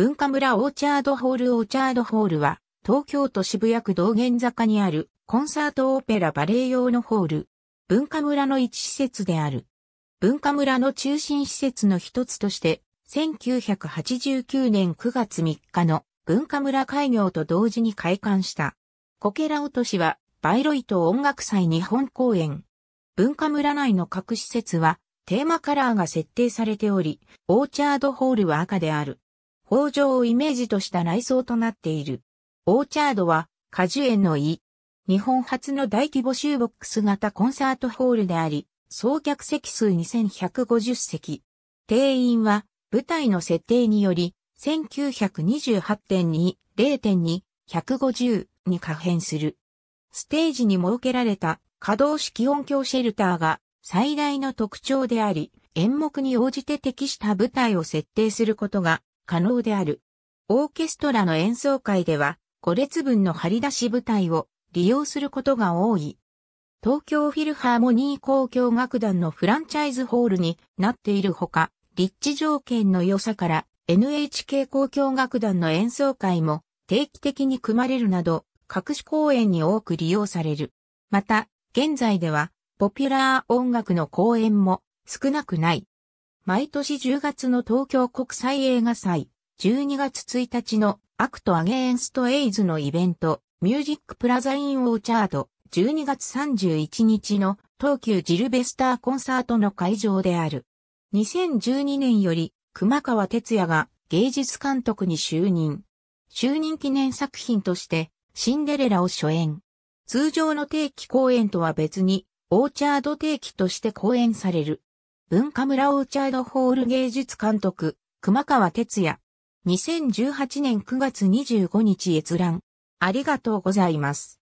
文化村オーチャードホールオーチャードホールは、東京都渋谷区道玄坂にあるコンサートオペラバレエ用のホール。文化村の一施設である。文化村の中心施設の一つとして、1989年9月3日の文化村開業と同時に開館した。こけら落としは、バイロイト音楽祭日本公演。文化村内の各施設は、テーマカラーが設定されており、オーチャードホールは赤である。北条をイメージとした内装となっている。オーチャードは果樹園の井。日本初の大規模集ボックス型コンサートホールであり、総客席数2150席。定員は舞台の設定により、1928.2、0.2、150に可変する。ステージに設けられた可動式音響シェルターが最大の特徴であり、演目に応じて適した舞台を設定することが可能である。オーケストラの演奏会では、5列分の張り出し舞台を利用することが多い。東京フィルハーモニー交響楽団のフランチャイズホールになっているほか、立地条件の良さから NHK 交響楽団の演奏会も定期的に組まれるなど、各種公演に多く利用される。また、現在では、ポピュラー音楽の公演も少なくない。毎年10月の東京国際映画祭、12月1日のアクトアゲンストエイズのイベント、ミュージックプラザインオーチャード、12月31日の東急ジルベスターコンサートの会場である。2012年より熊川哲也が芸術監督に就任。就任記念作品としてシンデレラを初演。通常の定期公演とは別にオーチャード定期として公演される。文化村オーチャードホール芸術監督、熊川哲也。2018年9月25日閲覧。ありがとうございます。